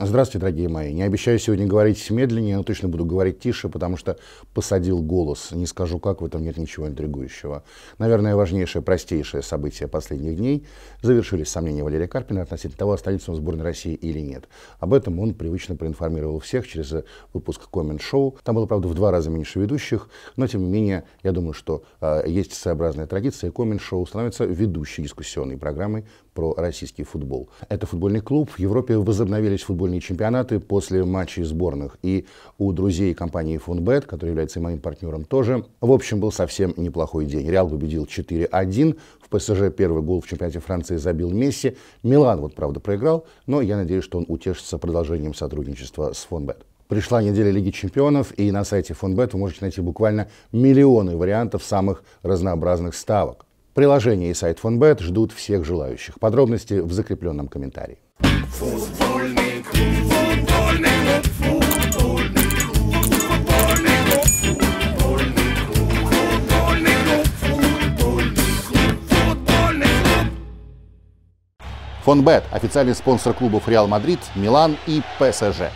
Здравствуйте, дорогие мои. Не обещаю сегодня говорить медленнее, но точно буду говорить тише, потому что посадил голос. Не скажу как, в этом нет ничего интригующего. Наверное, важнейшее, простейшее событие последних дней. Завершились сомнения Валерия Карпина относительно того, останется он в сборной России или нет. Об этом он привычно проинформировал всех через выпуск коммент-шоу. Там было, правда, в два раза меньше ведущих, но, тем не менее, я думаю, что э, есть своеобразная традиция. Коммент-шоу становится ведущей дискуссионной программой про российский футбол. Это футбольный клуб. В Европе возобновились футбольные чемпионаты после матчей сборных. И у друзей компании Фунбет, который является и моим партнером тоже, в общем, был совсем неплохой день. Реал победил 4-1. В ПСЖ первый гол в чемпионате Франции забил Месси. Милан, вот правда, проиграл, но я надеюсь, что он утешится продолжением сотрудничества с Фонбет. Пришла неделя Лиги Чемпионов, и на сайте Фонбет вы можете найти буквально миллионы вариантов самых разнообразных ставок. Приложение и сайт Фонбет ждут всех желающих. Подробности в закрепленном комментарии. Фонбет – официальный спонсор клубов «Реал Мадрид», «Милан» и «ПСЖ».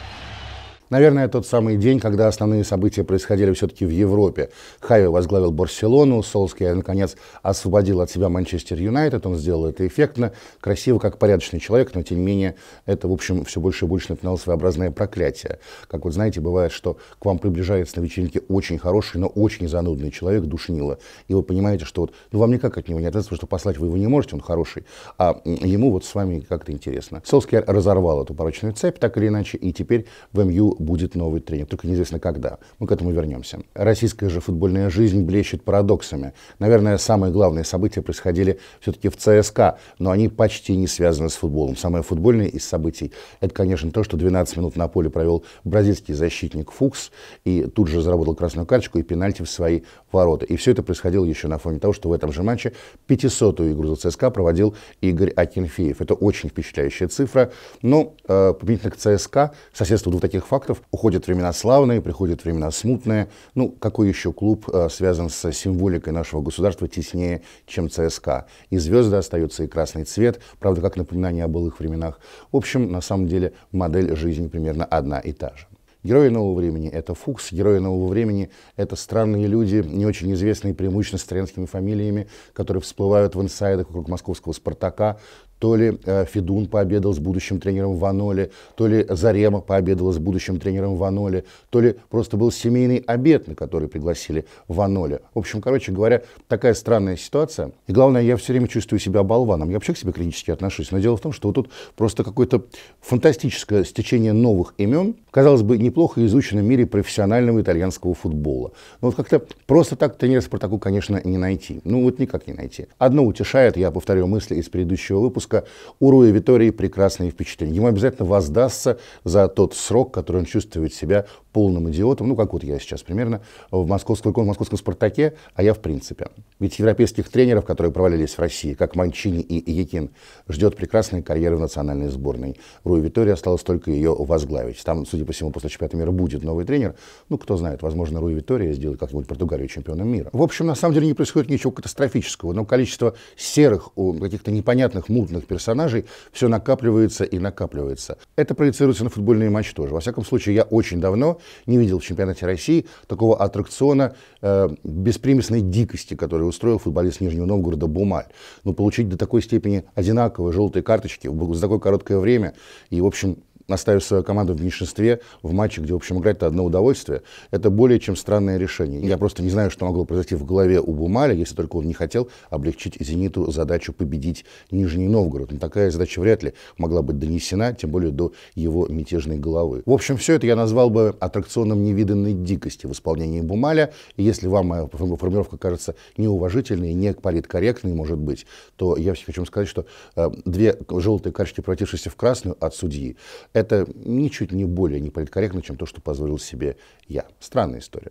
Наверное, тот самый день, когда основные события происходили все-таки в Европе. Хави возглавил Барселону, Солский, наконец, освободил от себя Манчестер Юнайтед. Он сделал это эффектно, красиво, как порядочный человек, но, тем не менее, это, в общем, все больше и больше напоминало своеобразное проклятие. Как вот, знаете, бывает, что к вам приближается на вечеринке очень хороший, но очень занудный человек, душнило. И вы понимаете, что вот, ну, вам никак от него не ответить, потому что послать вы его не можете, он хороший, а ему вот с вами как-то интересно. Солскер разорвал эту порочную цепь, так или иначе, и теперь в МЮ будет новый тренер, только неизвестно когда. Мы к этому вернемся. Российская же футбольная жизнь блещет парадоксами. Наверное, самые главные события происходили все-таки в ЦСКА, но они почти не связаны с футболом. Самое футбольное из событий – это, конечно, то, что 12 минут на поле провел бразильский защитник Фукс и тут же заработал красную карточку и пенальти в свои ворота. И все это происходило еще на фоне того, что в этом же матче 500-ю игру за ЦСКА проводил Игорь Акинфеев. Это очень впечатляющая цифра. Но ну, э, применительно к ЦСКА соседство двух таких фактах фактов. Уходят времена славные, приходят времена смутные. Ну, какой еще клуб э, связан с символикой нашего государства теснее, чем ЦСКА? И звезды остаются, и красный цвет, правда, как напоминание о былых временах. В общем, на самом деле, модель жизни примерно одна и та же. Герои нового времени — это Фукс, герои нового времени — это странные люди, не очень известные преимущественно с тренскими фамилиями, которые всплывают в инсайдах вокруг московского «Спартака», то ли э, Федун пообедал с будущим тренером Ваноли, то ли Зарема пообедала с будущим тренером Ваноли, то ли просто был семейный обед, на который пригласили Ваноли. В общем, короче говоря, такая странная ситуация. И главное, я все время чувствую себя болваном. Я вообще к себе критически отношусь. Но дело в том, что вот тут просто какое-то фантастическое стечение новых имен, казалось бы, неплохо изученном мире профессионального итальянского футбола. Но вот как-то просто так тренера Спартаку, конечно, не найти. Ну вот никак не найти. Одно утешает, я повторю мысли из предыдущего выпуска, выпуска у Руи Витории прекрасные впечатления. Ему обязательно воздастся за тот срок, который он чувствует себя полным идиотом, ну, как вот я сейчас примерно, в московском, в московском «Спартаке», а я в принципе. Ведь европейских тренеров, которые провалились в России, как Манчини и Якин, ждет прекрасная карьера в национальной сборной. Руи Витория осталось только ее возглавить. Там, судя по всему, после чемпионата мира будет новый тренер. Ну, кто знает, возможно, Руи Витория сделает как-нибудь Португалию чемпионом мира. В общем, на самом деле не происходит ничего катастрофического, но количество серых, каких-то непонятных, мутных главных персонажей, все накапливается и накапливается. Это проецируется на футбольные матчи тоже. Во всяком случае, я очень давно не видел в чемпионате России такого аттракциона э, беспримесной дикости, который устроил футболист Нижнего Новгорода Бумаль. Но ну, получить до такой степени одинаковые желтые карточки за такое короткое время и, в общем, оставив свою команду в меньшинстве в матче, где, в общем, играть-то одно удовольствие, это более чем странное решение. Я просто не знаю, что могло произойти в голове у Бумаля, если только он не хотел облегчить «Зениту» задачу победить Нижний Новгород. Но такая задача вряд ли могла быть донесена, тем более до его мятежной головы. В общем, все это я назвал бы аттракционом невиданной дикости в исполнении Бумаля. И если вам моя формулировка кажется неуважительной, не политкорректной, может быть, то я хочу вам сказать, что э, две желтые карточки, превратившиеся в красную от судьи, это ничуть не более неполиткорректно, чем то, что позволил себе я. Странная история.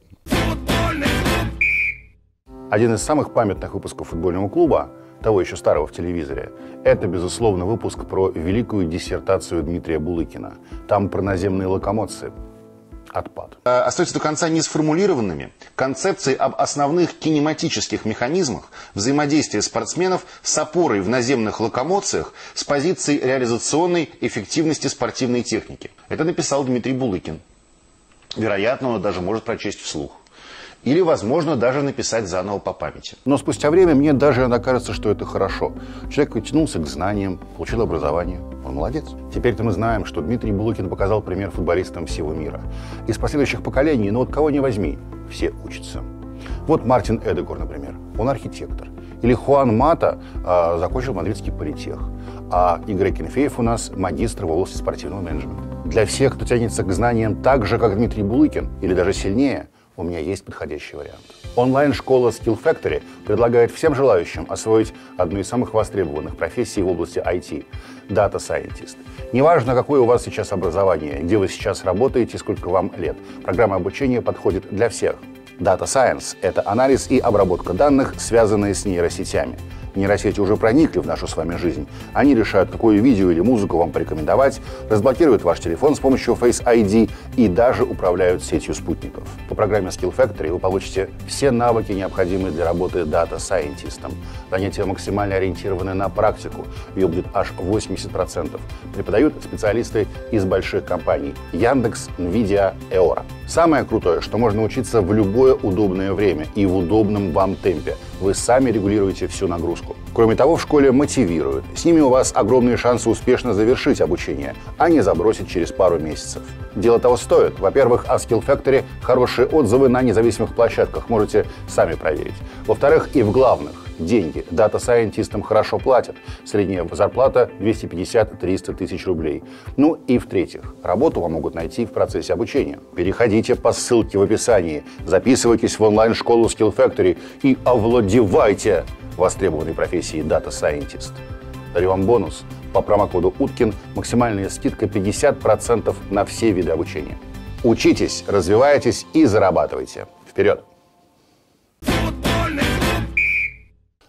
Один из самых памятных выпусков футбольного клуба, того еще старого в телевизоре, это, безусловно, выпуск про великую диссертацию Дмитрия Булыкина. Там про наземные локомоции, отпад. Э, остаются до конца не сформулированными концепции об основных кинематических механизмах взаимодействия спортсменов с опорой в наземных локомоциях с позицией реализационной эффективности спортивной техники. Это написал Дмитрий Булыкин. Вероятно, он даже может прочесть вслух или, возможно, даже написать заново по памяти. Но спустя время мне даже иногда кажется, что это хорошо. Человек тянулся к знаниям, получил образование. Он молодец. Теперь-то мы знаем, что Дмитрий Булыкин показал пример футболистам всего мира. Из последующих поколений, ну вот кого не возьми, все учатся. Вот Мартин Эдегор, например. Он архитектор. Или Хуан Мата э, закончил мадридский политех. А Игорь Кенфеев у нас магистр в области спортивного менеджмента. Для всех, кто тянется к знаниям так же, как Дмитрий Булыкин, или даже сильнее, у меня есть подходящий вариант. Онлайн-школа Skill Factory предлагает всем желающим освоить одну из самых востребованных профессий в области IT – Data Scientist. Неважно, какое у вас сейчас образование, где вы сейчас работаете, сколько вам лет, программа обучения подходит для всех. Data Science – это анализ и обработка данных, связанные с нейросетями – Нейросети уже проникли в нашу с вами жизнь. Они решают, какое видео или музыку вам порекомендовать, разблокируют ваш телефон с помощью Face ID и даже управляют сетью спутников. По программе Skill Factory вы получите все навыки, необходимые для работы дата-сайентистом. Занятия максимально ориентированы на практику. Ее будет аж 80%. Преподают специалисты из больших компаний Яндекс, Nvidia, Эора. Самое крутое, что можно учиться в любое удобное время и в удобном вам темпе – вы сами регулируете всю нагрузку. Кроме того, в школе мотивируют. С ними у вас огромные шансы успешно завершить обучение, а не забросить через пару месяцев. Дело того стоит. Во-первых, о Skill Factory хорошие отзывы на независимых площадках. Можете сами проверить. Во-вторых, и в главных деньги. Дата-сайентистам хорошо платят. Средняя зарплата 250-300 тысяч рублей. Ну и в-третьих, работу вам могут найти в процессе обучения. Переходите по ссылке в описании, записывайтесь в онлайн-школу Skill Factory и овладевайте востребованной профессией дата-сайентист. Дарю вам бонус. По промокоду «Уткин» максимальная скидка 50% на все виды обучения. Учитесь, развивайтесь и зарабатывайте. Вперед!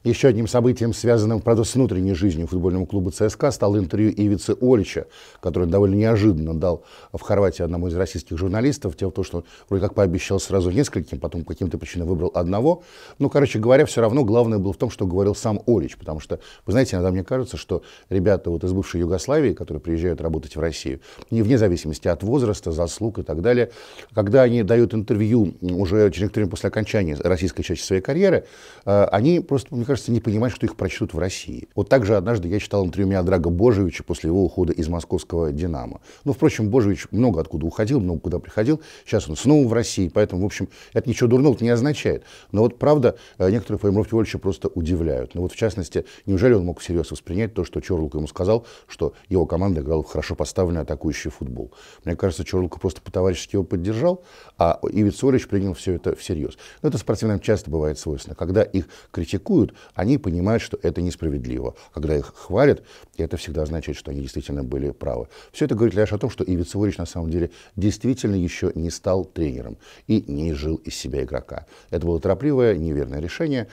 Еще одним событием, связанным, правда, с внутренней жизнью футбольного клуба ЦСКА, стало интервью Ивицы Олича, который довольно неожиданно дал в Хорватии одному из российских журналистов. Дело в том, что он вроде как пообещал сразу нескольким, потом по каким-то причинам выбрал одного. Ну, короче говоря, все равно главное было в том, что говорил сам Олич, потому что, вы знаете, иногда мне кажется, что ребята вот из бывшей Югославии, которые приезжают работать в Россию, не вне зависимости от возраста, заслуг и так далее, когда они дают интервью уже через некоторое время после окончания российской части своей карьеры, э, они просто, мне кажется, кажется, не понимать, что их прочтут в России. Вот так же однажды я читал интервью Миадрага Божевича после его ухода из московского «Динамо». Ну, впрочем, Божевич много откуда уходил, много куда приходил. Сейчас он снова в России, поэтому, в общем, это ничего дурного не означает. Но вот, правда, э, некоторые формировки Вольча просто удивляют. Ну вот, в частности, неужели он мог всерьез воспринять то, что Чорлук ему сказал, что его команда играла в хорошо поставленный атакующий футбол? Мне кажется, Чорлук просто по-товарищески его поддержал, а Ивицорич принял все это всерьез. Но ну, это спортсменам часто бывает свойственно. Когда их критикуют, они понимают, что это несправедливо. Когда их хвалят, это всегда означает, что они действительно были правы. Все это говорит лишь о том, что Ивица Урич на самом деле действительно еще не стал тренером и не жил из себя игрока. Это было торопливое, неверное решение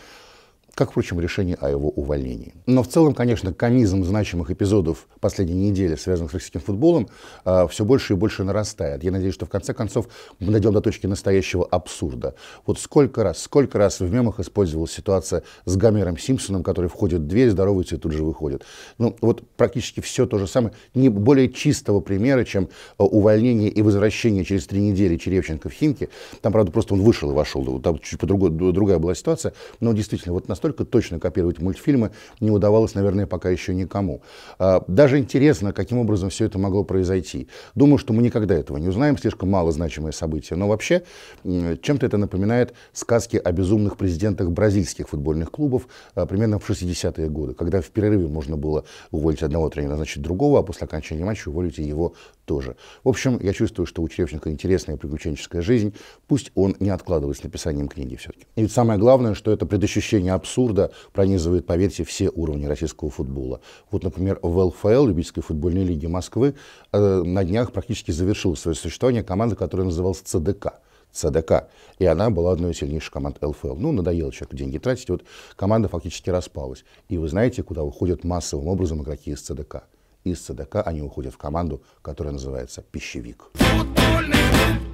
как, впрочем, решение о его увольнении. Но в целом, конечно, комизм значимых эпизодов последней недели, связанных с российским футболом, а, все больше и больше нарастает. Я надеюсь, что в конце концов мы дойдем до точки настоящего абсурда. Вот сколько раз, сколько раз в мемах использовалась ситуация с Гомером Симпсоном, который входит в дверь, здоровается и тут же выходит. Ну, вот практически все то же самое. Не более чистого примера, чем а, увольнение и возвращение через три недели Черевченко в Химки. Там, правда, просто он вышел и вошел. Там чуть по другой, другая была ситуация. Но действительно, вот настолько настолько точно копировать мультфильмы не удавалось, наверное, пока еще никому. А, даже интересно, каким образом все это могло произойти. Думаю, что мы никогда этого не узнаем, слишком мало значимое событие. Но вообще, чем-то это напоминает сказки о безумных президентах бразильских футбольных клубов а, примерно в 60-е годы, когда в перерыве можно было уволить одного тренера, значит, другого, а после окончания матча уволить его тоже. В общем, я чувствую, что у Черевченко интересная приключенческая жизнь. Пусть он не откладывает с написанием книги все-таки. И ведь самое главное, что это предощущение абсурда абсурда пронизывает, поверьте, все уровни российского футбола. Вот, например, в ЛФЛ, любительской футбольной лиге Москвы, э, на днях практически завершила свое существование команда, которая называлась ЦДК. ЦДК. И она была одной из сильнейших команд ЛФЛ. Ну, надоело человеку деньги тратить. Вот команда фактически распалась. И вы знаете, куда уходят массовым образом игроки из ЦДК? Из ЦДК они уходят в команду, которая называется «Пищевик». Футбольный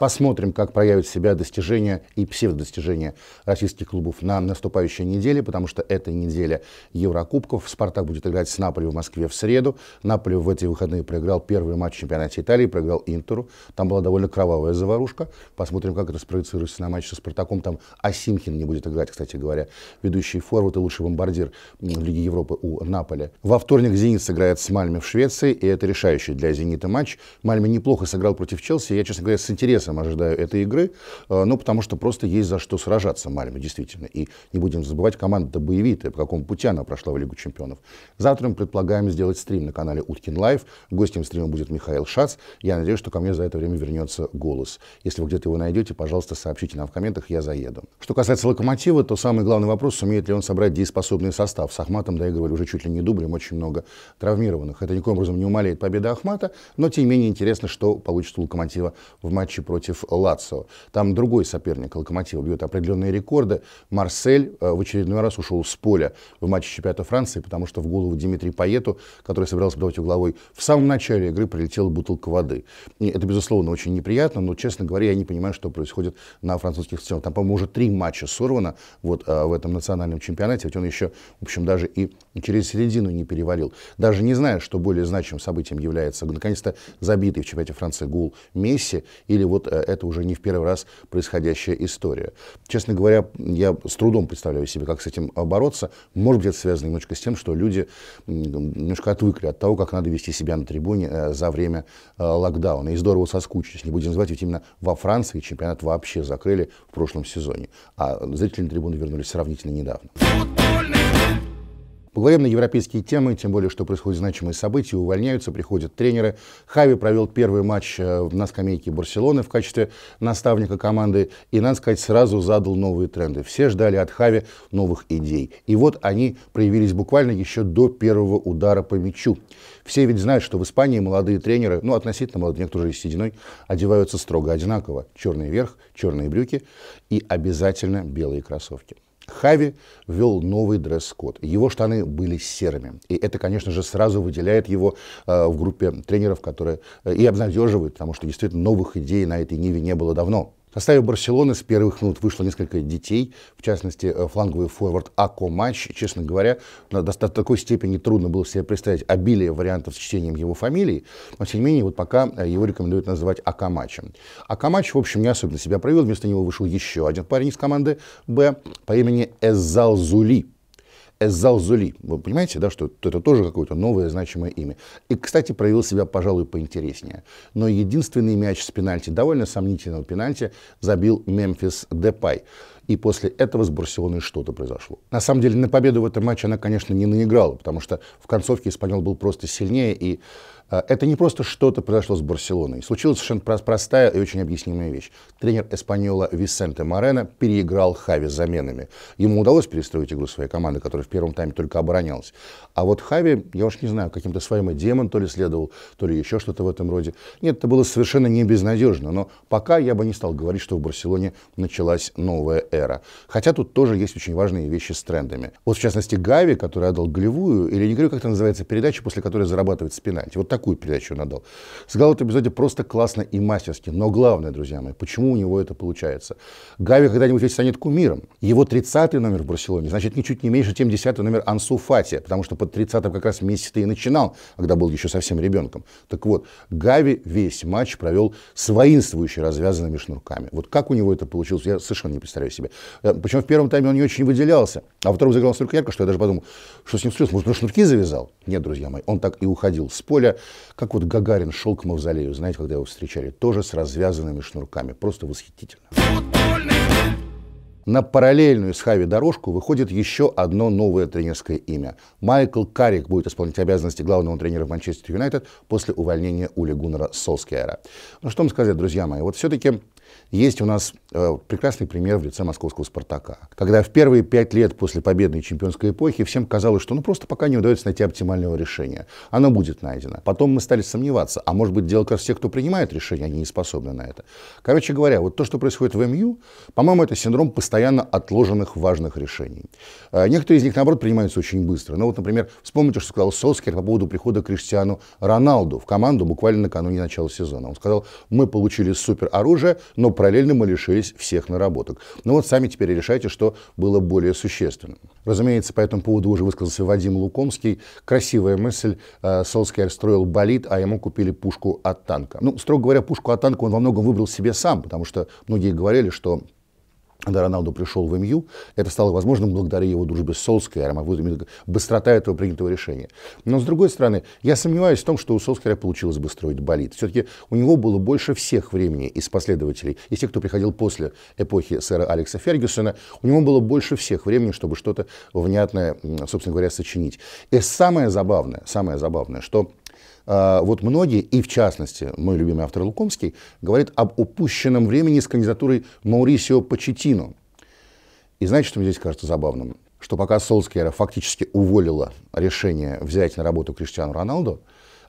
Посмотрим, как проявят себя достижения и псевдодостижения российских клубов на наступающей неделе, потому что эта неделя Еврокубков. «Спартак» будет играть с Наполи в Москве в среду. Наполи в эти выходные проиграл первый матч чемпионата Италии, проиграл Интеру. Там была довольно кровавая заварушка. Посмотрим, как это спроецируется на матч со «Спартаком». Там Асимхин не будет играть, кстати говоря, ведущий форвард и лучший бомбардир Лиги Европы у Наполи. Во вторник «Зенит» сыграет с Мальме в Швеции, и это решающий для «Зенита» матч. Мальме неплохо сыграл против Челси. Я, честно говоря, с интересом интересом ожидаю этой игры, э, ну, потому что просто есть за что сражаться Мальме, действительно. И не будем забывать, команда боевитая, по какому пути она прошла в Лигу чемпионов. Завтра мы предполагаем сделать стрим на канале Уткин Лайв. Гостем стрима будет Михаил Шац. Я надеюсь, что ко мне за это время вернется голос. Если вы где-то его найдете, пожалуйста, сообщите нам в комментах, я заеду. Что касается «Локомотива», то самый главный вопрос, сумеет ли он собрать дееспособный состав. С Ахматом доигрывали уже чуть ли не дублем, очень много травмированных. Это никаким образом не умаляет победа Ахмата, но тем не менее интересно, что получится у «Локомотива» в матче против против Лацио. Там другой соперник Локомотива бьет определенные рекорды. Марсель э, в очередной раз ушел с поля в матче чемпионата Франции, потому что в голову Дмитрию Паету, который собирался подавать угловой, в самом начале игры прилетела бутылка воды. И это, безусловно, очень неприятно, но, честно говоря, я не понимаю, что происходит на французских сценах. Там, по-моему, уже три матча сорвано вот э, в этом национальном чемпионате, ведь он еще, в общем, даже и через середину не перевалил. Даже не знаю, что более значимым событием является, наконец-то, забитый в чемпионате Франции гол Месси или вот Э, это уже не в первый раз происходящая история. Честно говоря, я с трудом представляю себе, как с этим бороться. Может быть, это связано немножко с тем, что люди немножко отвыкли от того, как надо вести себя на трибуне э, за время э, локдауна. И здорово соскучились. Не будем называть, ведь именно во Франции чемпионат вообще закрыли в прошлом сезоне. А зрители на трибуны вернулись сравнительно недавно. Поговорим на европейские темы, тем более, что происходят значимые события, увольняются, приходят тренеры. Хави провел первый матч э, на скамейке Барселоны в качестве наставника команды и, надо сказать, сразу задал новые тренды. Все ждали от Хави новых идей. И вот они проявились буквально еще до первого удара по мячу. Все ведь знают, что в Испании молодые тренеры, ну, относительно молодые, некоторые уже сединой, одеваются строго одинаково. Черный верх, черные брюки и обязательно белые кроссовки. Хави ввел новый дресс-код. Его штаны были серыми. И это, конечно же, сразу выделяет его э, в группе тренеров, которые э, и обнадеживают, потому что действительно новых идей на этой Ниве не было давно. В составе Барселоны с первых минут вышло несколько детей, в частности, э, фланговый форвард Ако Матч. Честно говоря, до такой степени трудно было себе представить обилие вариантов с чтением его фамилии, но, тем не менее, вот пока э, его рекомендуют называть Ако Ако Акамач, в общем, не особенно себя проявил, вместо него вышел еще один парень из команды «Б» по имени Эзал Зули. Эзалзули. Вы понимаете, да, что это тоже какое-то новое значимое имя. И, кстати, проявил себя, пожалуй, поинтереснее. Но единственный мяч с пенальти, довольно сомнительного пенальти, забил Мемфис Депай. И после этого с Барселоной что-то произошло. На самом деле, на победу в этом матче она, конечно, не наиграла, потому что в концовке Испаньол был просто сильнее и а, это не просто что-то произошло с Барселоной. Случилась совершенно простая и очень объяснимая вещь. Тренер Эспаньола Висенте Морено переиграл Хави заменами. Ему удалось перестроить игру своей команды, которая в первом тайме только оборонялась. А вот Хави, я уж не знаю, каким-то своим и демон то ли следовал, то ли еще что-то в этом роде. Нет, это было совершенно не безнадежно. Но пока я бы не стал говорить, что в Барселоне началась новая эра. Хотя тут тоже есть очень важные вещи с трендами. Вот в частности Гави, который отдал голевую, или не говорю, как это называется, передача, после которой зарабатывает спинать. Вот так какую передачу он отдал. Сыграл в этом эпизоде просто классно и мастерски. Но главное, друзья мои, почему у него это получается? Гави когда-нибудь ведь станет кумиром. Его 30-й номер в Барселоне, значит, ничуть не меньше, чем 10-й номер Ансу Фати, потому что под 30-м как раз месяц то и начинал, когда был еще совсем ребенком. Так вот, Гави весь матч провел с воинствующей развязанными шнурками. Вот как у него это получилось, я совершенно не представляю себе. Э, Причем в первом тайме он не очень выделялся, а во втором заиграл настолько ярко, что я даже подумал, что с ним случилось, может, он шнурки завязал? Нет, друзья мои, он так и уходил с поля, как вот Гагарин шел к мавзолею, знаете, когда его встречали, тоже с развязанными шнурками. Просто восхитительно. На параллельную с Хави дорожку выходит еще одно новое тренерское имя. Майкл Карик будет исполнять обязанности главного тренера Манчестер Юнайтед после увольнения Ули Гуннера Солскияра. Ну что вам сказать, друзья мои, вот все-таки есть у нас э, прекрасный пример в лице московского «Спартака», когда в первые пять лет после победной чемпионской эпохи всем казалось, что ну просто пока не удается найти оптимального решения. Оно будет найдено. Потом мы стали сомневаться, а может быть дело как раз те, кто принимает решения, они не способны на это. Короче говоря, вот то, что происходит в МЮ, по-моему, это синдром постоянно отложенных важных решений. Э, некоторые из них, наоборот, принимаются очень быстро. Ну вот, например, вспомните, что сказал Солскер по поводу прихода Криштиану Роналду в команду буквально накануне начала сезона. Он сказал, мы получили супероружие, но параллельно мы лишились всех наработок. Ну вот сами теперь решайте, что было более существенным. Разумеется, по этому поводу уже высказался Вадим Лукомский. Красивая мысль. Э, Солскер строил болит, а ему купили пушку от танка. Ну, строго говоря, пушку от танка он во многом выбрал себе сам, потому что многие говорили, что когда Роналду пришел в МЮ, это стало возможным благодаря его дружбе с Солскайром, а быстрота этого принятого решения. Но, с другой стороны, я сомневаюсь в том, что у Солскайра получилось бы строить болит. Все-таки у него было больше всех времени из последователей, из тех, кто приходил после эпохи сэра Алекса Фергюсона, у него было больше всех времени, чтобы что-то внятное, собственно говоря, сочинить. И самое забавное, самое забавное, что а, вот многие, и в частности мой любимый автор Лукомский, говорит об упущенном времени с кандидатурой Маурисио Почетину. И знаете, что мне здесь кажется забавным? Что пока Солскияра фактически уволила решение взять на работу Криштиану Роналду,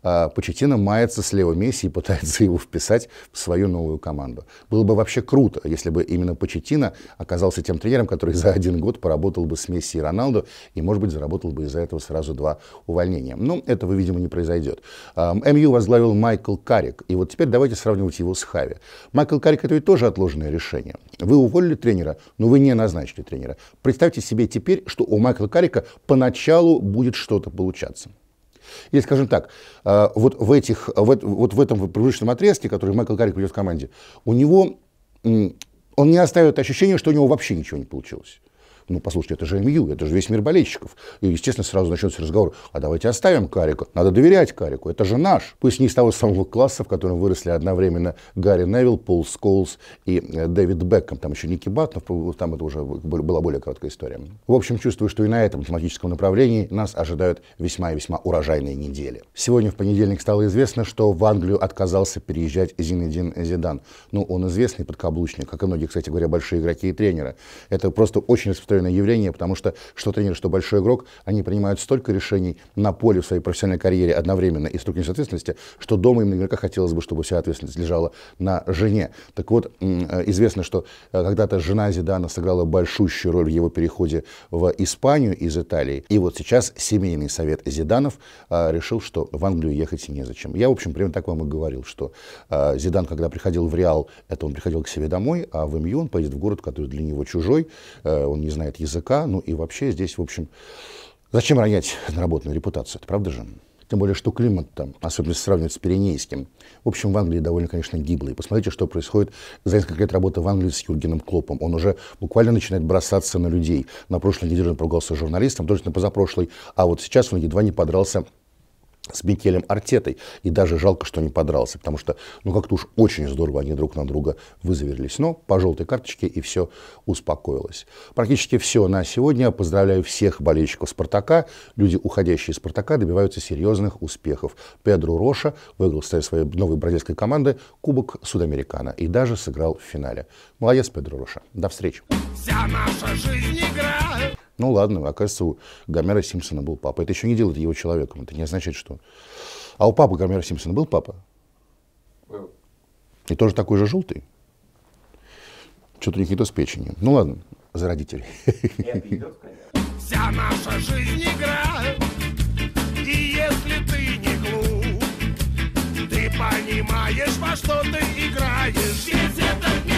а, Почетина мается с Лео Месси и пытается его вписать в свою новую команду. Было бы вообще круто, если бы именно Почетина оказался тем тренером, который за один год поработал бы с Месси и Роналду и, может быть, заработал бы из-за этого сразу два увольнения. Но этого, видимо, не произойдет. А, МЮ возглавил Майкл Карик. И вот теперь давайте сравнивать его с Хави. Майкл Карик – это ведь тоже отложенное решение. Вы уволили тренера, но вы не назначили тренера. Представьте себе теперь, что у Майкла Карика поначалу будет что-то получаться. И, скажем так, э, вот в, этих, вот в этом привычном отрезке, который Майкл Карик ведет в команде, у него, он не оставит ощущения, что у него вообще ничего не получилось. Ну, послушайте, это же МЮ, это же весь мир болельщиков. И, естественно, сразу начнется разговор, а давайте оставим Карику. Надо доверять Карику, это же наш. Пусть не из того самого класса, в котором выросли одновременно Гарри Невилл, Пол Сколс и э, Дэвид Бекком. Там еще Ники Батнов. Э, там это уже была более короткая история. В общем, чувствую, что и на этом тематическом направлении нас ожидают весьма и весьма урожайные недели. Сегодня в понедельник стало известно, что в Англию отказался переезжать Зинедин Зидан. Ну, он известный подкаблучник, как и многие, кстати говоря, большие игроки и тренеры. Это просто очень распространенный устроенное явление, потому что что тренер, что большой игрок, они принимают столько решений на поле в своей профессиональной карьере одновременно и столько ответственности, что дома им наверняка хотелось бы, чтобы вся ответственность лежала на жене. Так вот, э, известно, что э, когда-то жена Зидана сыграла большущую роль в его переходе в Испанию из Италии. И вот сейчас семейный совет Зиданов э, решил, что в Англию ехать незачем. Я, в общем, примерно так вам и говорил, что Зидан, когда приходил в Реал, это он приходил к себе домой, а в МЮ он поедет в город, который для него чужой, он не знает знает языка, ну и вообще здесь, в общем, зачем ронять наработанную репутацию, это правда же? Тем более, что климат там, особенно сравнивать с Пиренейским, в общем, в Англии довольно, конечно, гиблый. Посмотрите, что происходит за несколько лет работы в Англии с Юргеном Клопом. Он уже буквально начинает бросаться на людей. На прошлой неделе он поругался с журналистом, точно позапрошлой, а вот сейчас он едва не подрался с Микелем Артетой. И даже жалко, что не подрался, потому что, ну, как-то уж очень здорово они друг на друга вызверились. Но по желтой карточке и все успокоилось. Практически все на сегодня. Поздравляю всех болельщиков «Спартака». Люди, уходящие из «Спартака», добиваются серьезных успехов. Педро Роша выиграл ставит своей новой бразильской команды Кубок Судамерикана и даже сыграл в финале. Молодец, Педро Роша. До встречи. Вся наша жизнь игра. Ну ладно, оказывается, у Гомера Симпсона был папа. Это еще не делает его человеком, это не означает, что... А у папы Гомера Симпсона был папа? Был. И тоже такой же желтый? Что-то у них не то с печенью. Ну ладно, за родителей. Вся наша жизнь игра, и если ты не глуп, ты понимаешь, во что ты играешь, если это